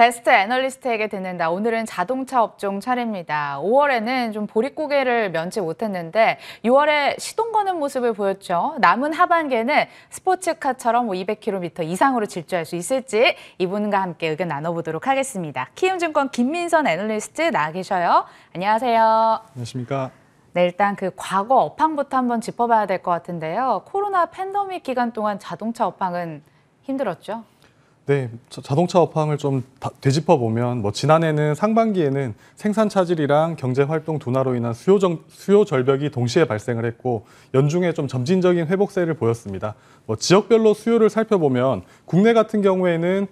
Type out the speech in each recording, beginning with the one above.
베스트 애널리스트에게 듣는다. 오늘은 자동차 업종 차례입니다. 5월에는 좀 보릿고개를 면치 못했는데 6월에 시동 거는 모습을 보였죠. 남은 하반기에는 스포츠카처럼 200km 뭐 이상으로 질주할 수 있을지 이분과 함께 의견 나눠보도록 하겠습니다. 키움증권 김민선 애널리스트 나와 계셔요. 안녕하세요. 안녕하십니까. 네, 일단 그 과거 업황부터 한번 짚어봐야 될 것 같은데요. 코로나 팬더믹 기간 동안 자동차 업황은 힘들었죠? 네, 자동차 업황을 좀 되짚어 보면 뭐 지난해는 상반기에는 생산 차질이랑 경제 활동 둔화로 인한 수요, 정, 수요 절벽이 동시에 발생을 했고 연중에 좀 점진적인 회복세를 보였습니다. 뭐 지역별로 수요를 살펴보면 국내 같은 경우에는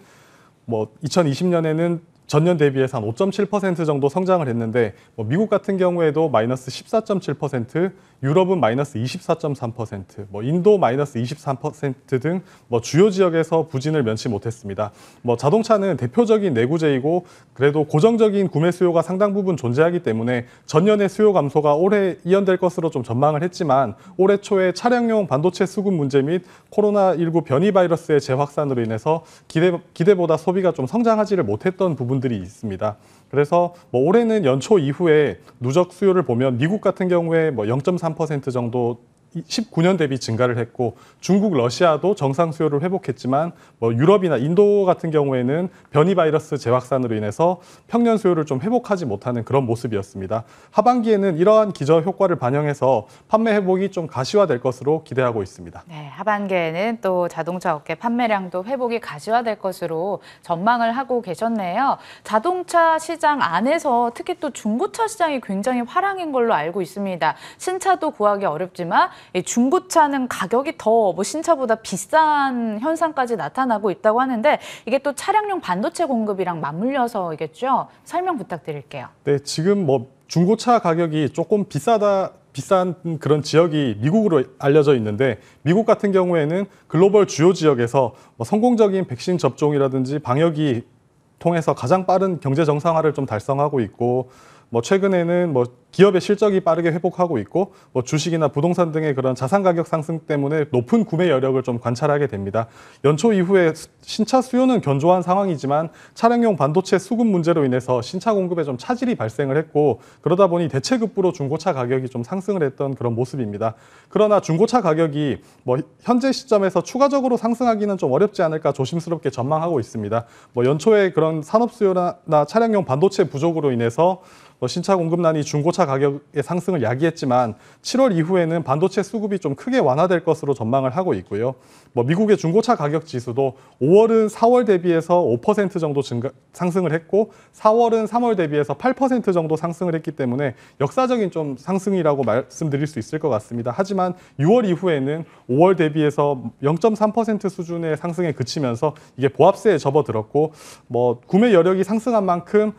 뭐 2020년에는 전년 대비해서 한 5.7% 정도 성장을 했는데 뭐 미국 같은 경우에도 마이너스 14.7%, 유럽은 마이너스 24.3%, 뭐 인도 마이너스 23%등 뭐 주요 지역에서 부진을 면치 못했습니다. 뭐 자동차는 대표적인 내구재이고 그래도 고정적인 구매 수요가 상당 부분 존재하기 때문에 전년의 수요 감소가 올해 이연될 것으로 좀 전망을 했지만 올해 초에 차량용 반도체 수급 문제 및 코로나19 변이 바이러스의 재확산으로 인해서 기대, 기대보다 소비가 좀 성장하지를 못했던 부분 부분들이 있습니다. 그래서 뭐 올해는 연초 이후에 누적 수요를 보면 미국 같은 경우에 뭐0.3% 정도 19년 대비 증가를 했고 중국, 러시아도 정상 수요를 회복했지만 뭐 유럽이나 인도 같은 경우에는 변이 바이러스 재확산으로 인해서 평년 수요를 좀 회복하지 못하는 그런 모습이었습니다. 하반기에는 이러한 기저 효과를 반영해서 판매 회복이 좀 가시화될 것으로 기대하고 있습니다. 네, 하반기에는 또 자동차 업계 판매량도 회복이 가시화될 것으로 전망을 하고 계셨네요. 자동차 시장 안에서 특히 또 중고차 시장이 굉장히 화랑인 걸로 알고 있습니다. 신차도 구하기 어렵지만 중고차는 가격이 더뭐 신차보다 비싼 현상까지 나타나고 있다고 하는데 이게 또 차량용 반도체 공급이랑 맞물려서이겠죠. 설명 부탁드릴게요. 네, 지금 뭐 중고차 가격이 조금 비싸다 비싼 그런 지역이 미국으로 알려져 있는데 미국 같은 경우에는 글로벌 주요 지역에서 뭐 성공적인 백신 접종이라든지 방역이 통해서 가장 빠른 경제 정상화를 좀 달성하고 있고 뭐 최근에는 뭐 기업의 실적이 빠르게 회복하고 있고 뭐 주식이나 부동산 등의 그런 자산 가격 상승 때문에 높은 구매 여력을 좀 관찰하게 됩니다. 연초 이후에 신차 수요는 견조한 상황이지만 차량용 반도체 수급 문제로 인해서 신차 공급에 좀 차질이 발생을 했고 그러다 보니 대체급부로 중고차 가격이 좀 상승을 했던 그런 모습입니다. 그러나 중고차 가격이 뭐 현재 시점에서 추가적으로 상승하기는 좀 어렵지 않을까 조심스럽게 전망하고 있습니다. 뭐 연초에 그런 산업 수요나 차량용 반도체 부족으로 인해서 뭐 신차 공급난이 중고차 자동차 가격의 상승을 야기했지만 7월 이후에는 반도체 수급이 좀 크게 완화될 것으로 전망을 하고 있고요. 뭐 미국의 중고차 가격 지수도 5월은 4월 대비해서 5% 정도 증가, 상승을 했고 4월은 3월 대비해서 8% 정도 상승을 했기 때문에 역사적인 좀 상승이라고 말씀드릴 수 있을 것 같습니다. 하지만 6월 이후에는 5월 대비해서 0.3% 수준의 상승에 그치면서 이게 보합세에 접어들었고 뭐 구매 여력이 상승한 만큼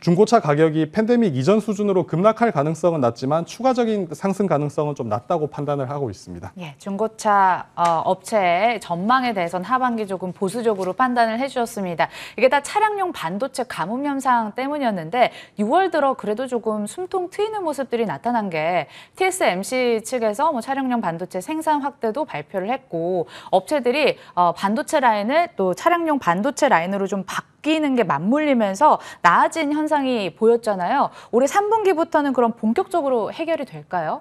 중고차 가격이 팬데믹 이전 수준으로 급락할 가능성은 낮지만 추가적인 상승 가능성은 좀 낮다고 판단을 하고 있습니다. 예, 중고차 어, 업체의 전망에 대해선 하반기 조금 보수적으로 판단을 해주셨습니다. 이게 다 차량용 반도체 가뭄 현상 때문이었는데 6월 들어 그래도 조금 숨통 트이는 모습들이 나타난 게 TSMC 측에서 뭐 차량용 반도체 생산 확대도 발표를 했고 업체들이 어, 반도체 라인을 또 차량용 반도체 라인으로 좀 바꿔 바뀌는 게 맞물리면서 나아진 현상이 보였잖아요. 올해 3분기부터는 그럼 본격적으로 해결이 될까요?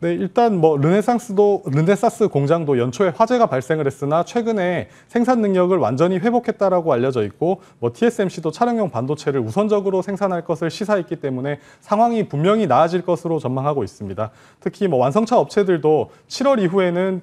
네, 일단 뭐 르네상스도 르네사스 공장도 연초에 화재가 발생을 했으나 최근에 생산 능력을 완전히 회복했다라고 알려져 있고 뭐 TSMC도 차량용 반도체를 우선적으로 생산할 것을 시사했기 때문에 상황이 분명히 나아질 것으로 전망하고 있습니다. 특히 뭐 완성차 업체들도 7월 이후에는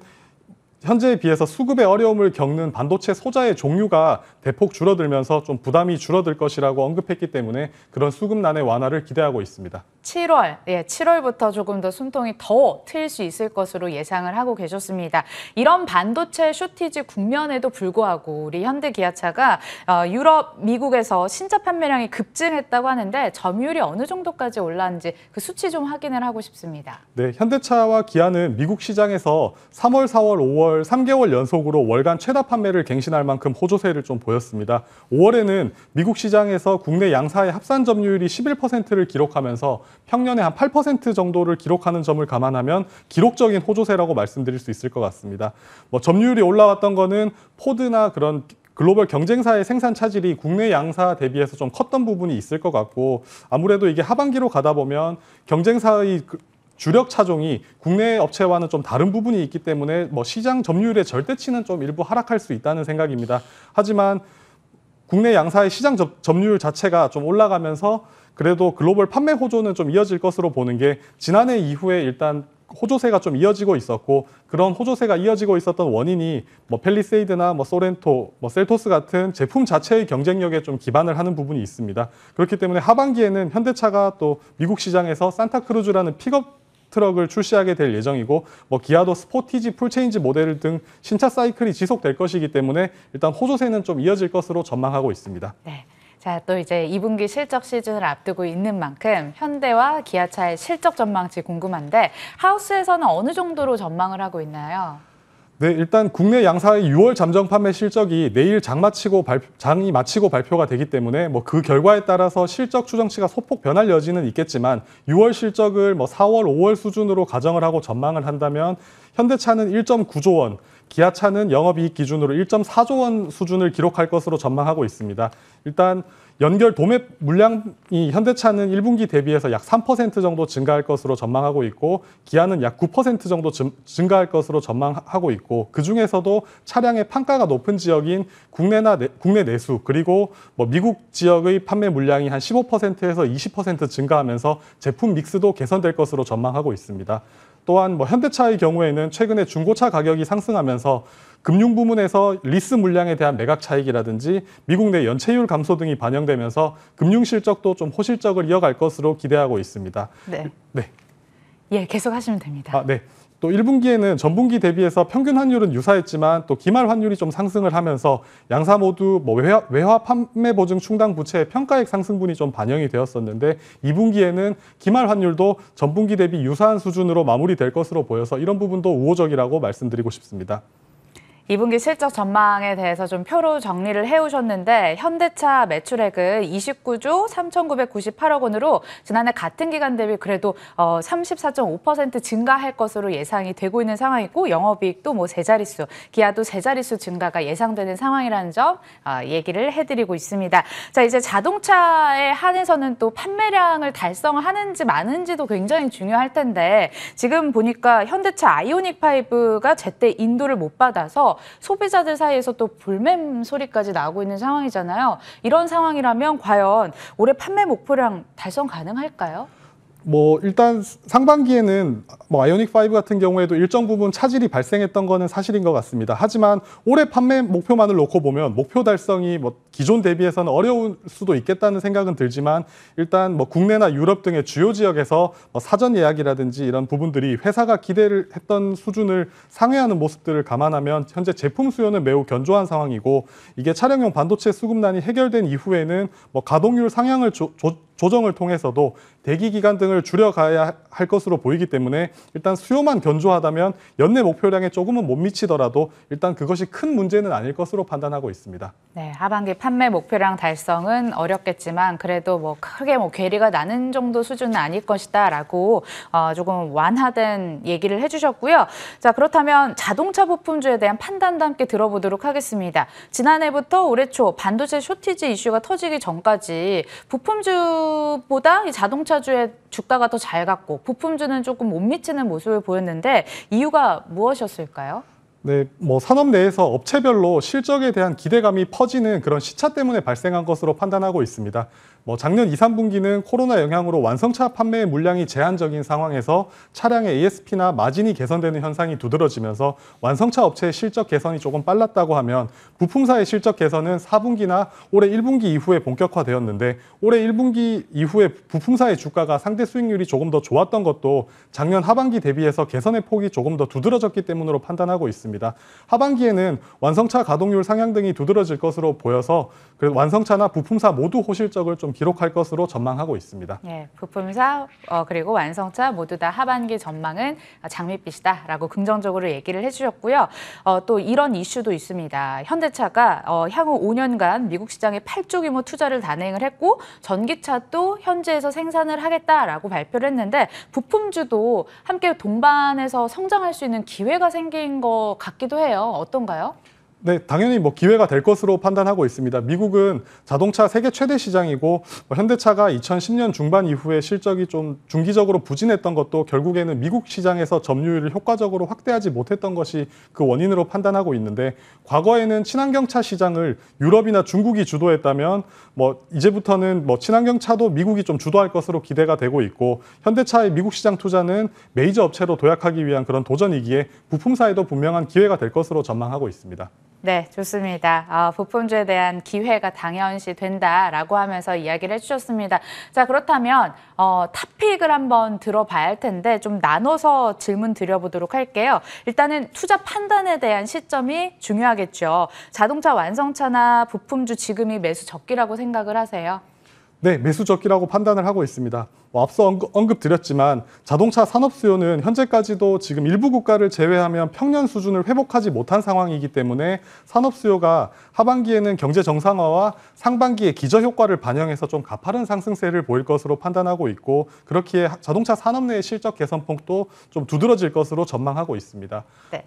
현재에 비해서 수급의 어려움을 겪는 반도체 소자의 종류가 대폭 줄어들면서 좀 부담이 줄어들 것이라고 언급했기 때문에 그런 수급난의 완화를 기대하고 있습니다. 7월, 예, 7월부터 조금 더 숨통이 더 틀 수 있을 것으로 예상을 하고 계셨습니다. 이런 반도체 쇼티지 국면에도 불구하고 우리 현대기아차가 어, 유럽, 미국에서 신차 판매량이 급증했다고 하는데 점유율이 어느 정도까지 올랐는지 그 수치 좀 확인을 하고 싶습니다. 네, 현대차와 기아는 미국 시장에서 3월, 4월, 5월 5월 3개월 연속으로 월간 최다 판매를 갱신할 만큼 호조세를 좀 보였습니다. 5월에는 미국 시장에서 국내 양사의 합산 점유율이 11%를 기록하면서 평년의 한 8% 정도를 기록하는 점을 감안하면 기록적인 호조세라고 말씀드릴 수 있을 것 같습니다. 뭐 점유율이 올라왔던 거는 포드나 그런 글로벌 경쟁사의 생산 차질이 국내 양사 대비해서 좀 컸던 부분이 있을 것 같고 아무래도 이게 하반기로 가다 보면 경쟁사의 그 주력 차종이 국내 업체와는 좀 다른 부분이 있기 때문에 뭐 시장 점유율의 절대치는 좀 일부 하락할 수 있다는 생각입니다. 하지만 국내 양사의 시장 점유율 자체가 좀 올라가면서 그래도 글로벌 판매 호조는 좀 이어질 것으로 보는 게 지난해 이후에 일단 호조세가 좀 이어지고 있었고 그런 호조세가 이어지고 있었던 원인이 뭐 펠리세이드나 뭐 소렌토, 뭐 셀토스 같은 제품 자체의 경쟁력에 좀 기반을 하는 부분이 있습니다. 그렇기 때문에 하반기에는 현대차가 또 미국 시장에서 산타크루즈라는 픽업 트럭을 출시하게 될 예정이고 뭐 기아도 스포티지, 풀체인지 모델 등 신차 사이클이 지속될 것이기 때문에 일단 호조세는 좀 이어질 것으로 전망하고 있습니다. 네. 자, 또 이제 2분기 실적 시즌을 앞두고 있는 만큼 현대와 기아차의 실적 전망치 궁금한데 하우스에서는 어느 정도로 전망을 하고 있나요? 네, 일단 국내 양사의 6월 잠정 판매 실적이 내일 장 마치고 발, 장이 마치고 발표가 되기 때문에 뭐 그 결과에 따라서 실적 추정치가 소폭 변할 여지는 있겠지만 6월 실적을 뭐 4월, 5월 수준으로 가정을 하고 전망을 한다면 현대차는 1.9조 원, 기아차는 영업이익 기준으로 1.4조 원 수준을 기록할 것으로 전망하고 있습니다. 일단 연결 도매 물량이 현대차는 1분기 대비해서 약 3% 정도 증가할 것으로 전망하고 있고 기아는 약 9% 정도 증가할 것으로 전망하고 있고 그중에서도 차량의 판가가 높은 지역인 국내나 내, 국내 내수 그리고 뭐 미국 지역의 판매 물량이 한 15%에서 20% 증가하면서 제품 믹스도 개선될 것으로 전망하고 있습니다. 또한 뭐 현대차의 경우에는 최근에 중고차 가격이 상승하면서 금융 부문에서 리스 물량에 대한 매각 차익이라든지 미국 내 연체율 감소 등이 반영되면서 금융 실적도 좀 호실적을 이어갈 것으로 기대하고 있습니다. 네. 네. 예, 계속 하시면 됩니다. 아, 네. 또 1분기에는 전분기 대비해서 평균 환율은 유사했지만 또 기말 환율이 좀 상승을 하면서 양사 모두 뭐 외화, 외화 판매 보증 충당 부채 평가액 상승분이 좀 반영이 되었었는데 2분기에는 기말 환율도 전분기 대비 유사한 수준으로 마무리될 것으로 보여서 이런 부분도 우호적이라고 말씀드리고 싶습니다. 2분기 실적 전망에 대해서 좀 표로 정리를 해오셨는데 현대차 매출액은 29조 3,998억 원으로 지난해 같은 기간 대비 그래도 어 34.5% 증가할 것으로 예상이 되고 있는 상황이고 영업이익도 뭐 세자릿수, 기아도 세자릿수 증가가 예상되는 상황이라는 점 어, 얘기를 해드리고 있습니다. 자 이제 자동차에 한해서는 또 판매량을 달성하는지 많은지도 굉장히 중요할 텐데 지금 보니까 현대차 아이오닉 5가 제때 인도를 못 받아서 소비자들 사이에서 또 불매 소리까지 나오고 있는 상황이잖아요. 이런 상황이라면 과연 올해 판매 목표량 달성 가능할까요? 뭐 일단 상반기에는 뭐 아이오닉 5 같은 경우에도 일정 부분 차질이 발생했던 거는 사실인 것 같습니다. 하지만 올해 판매 목표만을 놓고 보면 목표 달성이 뭐 기존 대비해서는 어려울 수도 있겠다는 생각은 들지만 일단 뭐 국내나 유럽 등의 주요 지역에서 뭐 사전 예약이라든지 이런 부분들이 회사가 기대를 했던 수준을 상회하는 모습들을 감안하면 현재 제품 수요는 매우 견조한 상황이고 이게 차량용 반도체 수급난이 해결된 이후에는 뭐 가동률 상향을 조, 조, 조정을 통해서도 대기 기간 등을 줄여가야 할 것으로 보이기 때문에 일단 수요만 견조하다면 연내 목표량에 조금은 못 미치더라도 일단 그것이 큰 문제는 아닐 것으로 판단하고 있습니다. 네, 하반기 판매 목표량 달성은 어렵겠지만 그래도 뭐 크게 뭐 괴리가 나는 정도 수준은 아닐 것이다라고 어, 조금 완화된 얘기를 해주셨고요. 자 그렇다면 자동차 부품주에 대한 판단도 함께 들어보도록 하겠습니다. 지난해부터 올해 초 반도체 쇼티지 이슈가 터지기 전까지 부품주 수보다 자동차주의 주가가 더 잘 갔고 부품주는 조금 못 미치는 모습을 보였는데 이유가 무엇이었을까요? 네, 뭐 산업 내에서 업체별로 실적에 대한 기대감이 퍼지는 그런 시차 때문에 발생한 것으로 판단하고 있습니다. 뭐 작년 2, 3분기는 코로나 영향으로 완성차 판매 물량이 제한적인 상황에서 차량의 ASP나 마진이 개선되는 현상이 두드러지면서 완성차 업체의 실적 개선이 조금 빨랐다고 하면 부품사의 실적 개선은 4분기나 올해 1분기 이후에 본격화되었는데 올해 1분기 이후에 부품사의 주가가 상대 수익률이 조금 더 좋았던 것도 작년 하반기 대비해서 개선의 폭이 조금 더 두드러졌기 때문으로 판단하고 있습니다. 하반기에는 완성차 가동률 상향 등이 두드러질 것으로 보여서 완성차나 부품사 모두 호실적을 좀 기록할 것으로 전망하고 있습니다. 예, 부품사 어, 그리고 완성차 모두 다 하반기 전망은 장밋빛이다라고 긍정적으로 얘기를 해주셨고요. 어, 또 이런 이슈도 있습니다. 현대차가 어, 향후 5년간 미국 시장에 8조 규모 투자를 단행을 했고 전기차도 현지에서 생산을 하겠다라고 발표를 했는데 부품주도 함께 동반해서 성장할 수 있는 기회가 생긴 것 같기도 해요. 어떤가요? 네, 당연히 뭐 기회가 될 것으로 판단하고 있습니다. 미국은 자동차 세계 최대 시장이고 뭐 현대차가 2010년 중반 이후에 실적이 좀 중기적으로 부진했던 것도 결국에는 미국 시장에서 점유율을 효과적으로 확대하지 못했던 것이 그 원인으로 판단하고 있는데 과거에는 친환경차 시장을 유럽이나 중국이 주도했다면 뭐 이제부터는 뭐 친환경차도 미국이 좀 주도할 것으로 기대가 되고 있고 현대차의 미국 시장 투자는 메이저 업체로 도약하기 위한 그런 도전이기에 부품사에도 분명한 기회가 될 것으로 전망하고 있습니다. 네, 좋습니다. 아, 부품주에 대한 기회가 당연시 된다라고 하면서 이야기를 해주셨습니다. 자, 그렇다면 어, 탑픽을 한번 들어봐야 할 텐데 좀 나눠서 질문 드려보도록 할게요. 일단은 투자 판단에 대한 시점이 중요하겠죠. 자동차 완성차나 부품주 지금이 매수 적기라고 생각을 하세요? 네, 매수 적기라고 판단을 하고 있습니다. 뭐 앞서 언급, 드렸지만 자동차 산업 수요는 현재까지도 지금 일부 국가를 제외하면 평년 수준을 회복하지 못한 상황이기 때문에 산업 수요가 하반기에는 경제 정상화와 상반기에 기저 효과를 반영해서 좀 가파른 상승세를 보일 것으로 판단하고 있고 그렇기에 자동차 산업 내의 실적 개선폭도 좀 두드러질 것으로 전망하고 있습니다. 네.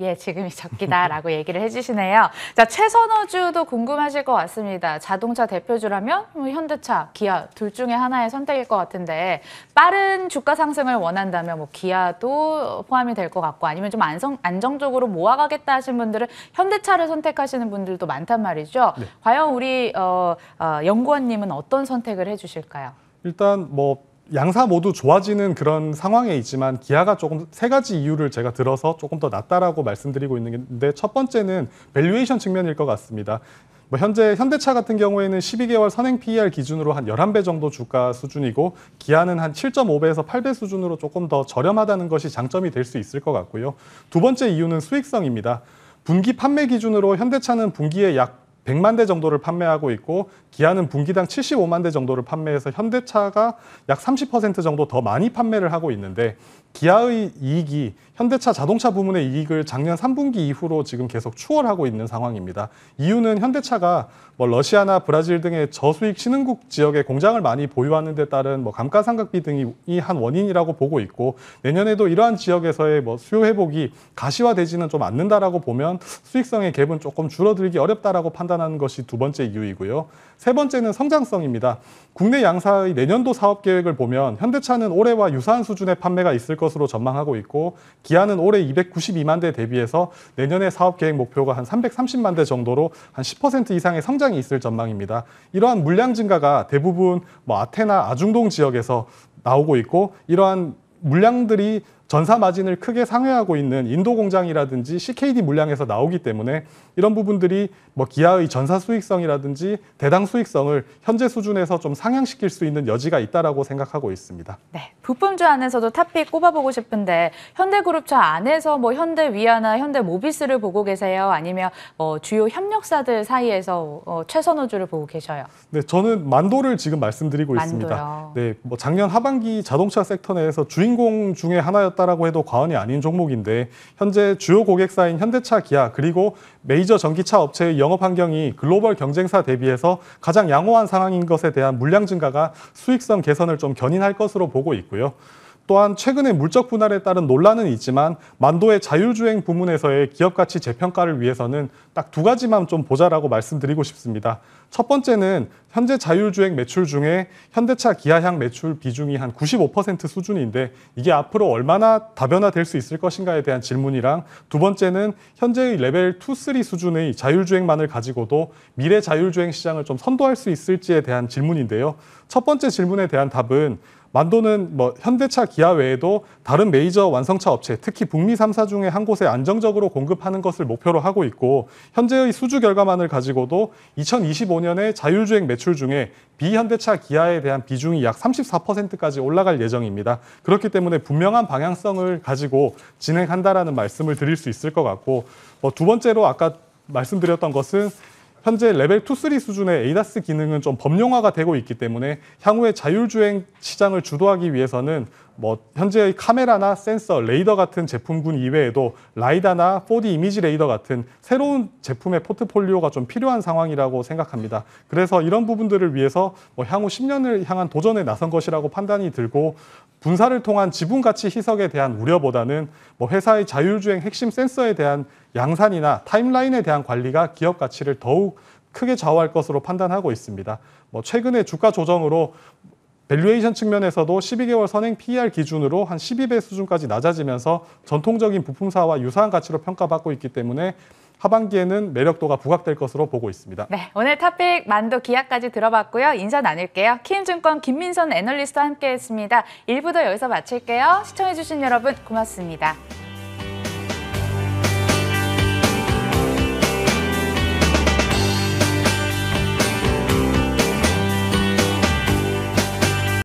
예, 지금이 적기다라고 얘기를 해주시네요. 자, 최선호주도 궁금하실 것 같습니다. 자동차 대표주라면 뭐 현대차, 기아 둘 중에 하나의 선택일 것 같은데 빠른 주가 상승을 원한다면 뭐 기아도 포함이 될 것 같고 아니면 좀 안성, 안정적으로 모아가겠다 하신 분들은 현대차를 선택하시는 분들도 많단 말이죠. 네. 과연 우리 어, 어, 연구원님은 어떤 선택을 해주실까요? 일단 뭐 양사 모두 좋아지는 그런 상황에 있지만 기아가 조금 세 가지 이유를 제가 들어서 조금 더 낫다라고 말씀드리고 있는데 첫 번째는 밸류에이션 측면일 것 같습니다. 뭐 현재 현대차 같은 경우에는 12개월 선행 PER 기준으로 한 11배 정도 주가 수준이고 기아는 한 7.5배에서 8배 수준으로 조금 더 저렴하다는 것이 장점이 될 수 있을 것 같고요. 두 번째 이유는 수익성입니다. 분기 판매 기준으로 현대차는 분기에 약 100만 대 정도를 판매하고 있고 기아는 분기당 75만 대 정도를 판매해서 현대차가 약 30% 정도 더 많이 판매를 하고 있는데 기아의 이익이 현대차 자동차 부문의 이익을 작년 3분기 이후로 지금 계속 추월하고 있는 상황입니다. 이유는 현대차가 뭐 러시아나 브라질 등의 저수익 신흥국 지역에 공장을 많이 보유하는 데 따른 뭐 감가상각비 등이 한 원인이라고 보고 있고 내년에도 이러한 지역에서의 뭐 수요 회복이 가시화되지는 좀 않는다라고 보면 수익성의 갭은 조금 줄어들기 어렵다라고 판단하는 것이 두 번째 이유이고요. 세 번째는 성장성입니다. 국내 양사의 내년도 사업 계획을 보면 현대차는 올해와 유사한 수준의 판매가 있을 것 것으로 전망하고 있고 기아는 올해 292만 대 대비해서 내년에 사업 계획 목표가 한 330만 대 정도로 한 10% 이상의 성장이 있을 전망입니다. 이러한 물량 증가가 대부분 뭐 아테나 아중동 지역에서 나오고 있고 이러한 물량들이 전사 마진을 크게 상회하고 있는 인도 공장이라든지 CKD 물량에서 나오기 때문에 이런 부분들이 뭐 기아의 전사 수익성이라든지 대당 수익성을 현재 수준에서 좀 상향시킬 수 있는 여지가 있다라고 생각하고 있습니다. 네, 부품주 안에서도 탑픽 꼽아보고 싶은데 현대그룹차 안에서 뭐 현대위아나 현대모비스를 보고 계세요? 아니면 뭐 주요 협력사들 사이에서 어, 최선호주를 보고 계셔요? 네, 저는 만도를 지금 말씀드리고 만도요. 있습니다. 네, 뭐 작년 하반기 자동차 섹터 내에서 주인공 중에 하나였 떨졌다라고 해도 과언이 아닌 종목인데 현재 주요 고객사인 현대차, 기아 그리고 메이저 전기차 업체의 영업 환경이 글로벌 경쟁사 대비해서 가장 양호한 상황인 것에 대한 물량 증가가 수익성 개선을 좀 견인할 것으로 보고 있고요. 또한 최근의 물적 분할에 따른 논란은 있지만 만도의 자율주행 부문에서의 기업 가치 재평가를 위해서는 딱 두 가지만 좀 보자라고 말씀드리고 싶습니다. 첫 번째는 현재 자율주행 매출 중에 현대차 기아향 매출 비중이 한 95% 수준인데 이게 앞으로 얼마나 다변화될 수 있을 것인가에 대한 질문이랑 두 번째는 현재의 레벨 2, 3 수준의 자율주행만을 가지고도 미래 자율주행 시장을 좀 선도할 수 있을지에 대한 질문인데요. 첫 번째 질문에 대한 답은 만도는 뭐 현대차 기아 외에도 다른 메이저 완성차 업체, 특히 북미 3사 중에 한 곳에 안정적으로 공급하는 것을 목표로 하고 있고 현재의 수주 결과만을 가지고도 2025년에 자율주행 매출 중에 비현대차 기아에 대한 비중이 약 34%까지 올라갈 예정입니다. 그렇기 때문에 분명한 방향성을 가지고 진행한다라는 말씀을 드릴 수 있을 것 같고 뭐두 번째로 아까 말씀드렸던 것은 현재 레벨 2, 3 수준의 에이다스 기능은 좀 범용화가 되고 있기 때문에 향후에 자율주행 시장을 주도하기 위해서는 뭐 현재의 카메라나 센서, 레이더 같은 제품군 이외에도 라이다나 4D 이미지 레이더 같은 새로운 제품의 포트폴리오가 좀 필요한 상황이라고 생각합니다. 그래서 이런 부분들을 위해서 뭐 향후 10년을 향한 도전에 나선 것이라고 판단이 들고 분사를 통한 지분 가치 희석에 대한 우려보다는 뭐 회사의 자율주행 핵심 센서에 대한 양산이나 타임라인에 대한 관리가 기업 가치를 더욱 크게 좌우할 것으로 판단하고 있습니다. 뭐 최근의 주가 조정으로 밸류에이션 측면에서도 12개월 선행 PER 기준으로 한 12배 수준까지 낮아지면서 전통적인 부품사와 유사한 가치로 평가받고 있기 때문에 하반기에는 매력도가 부각될 것으로 보고 있습니다. 네, 오늘 탑픽 만도 기아까지 들어봤고요. 인사 나눌게요. 키움증권 김민선 애널리스트와 함께했습니다. 일부도 여기서 마칠게요. 시청해주신 여러분 고맙습니다.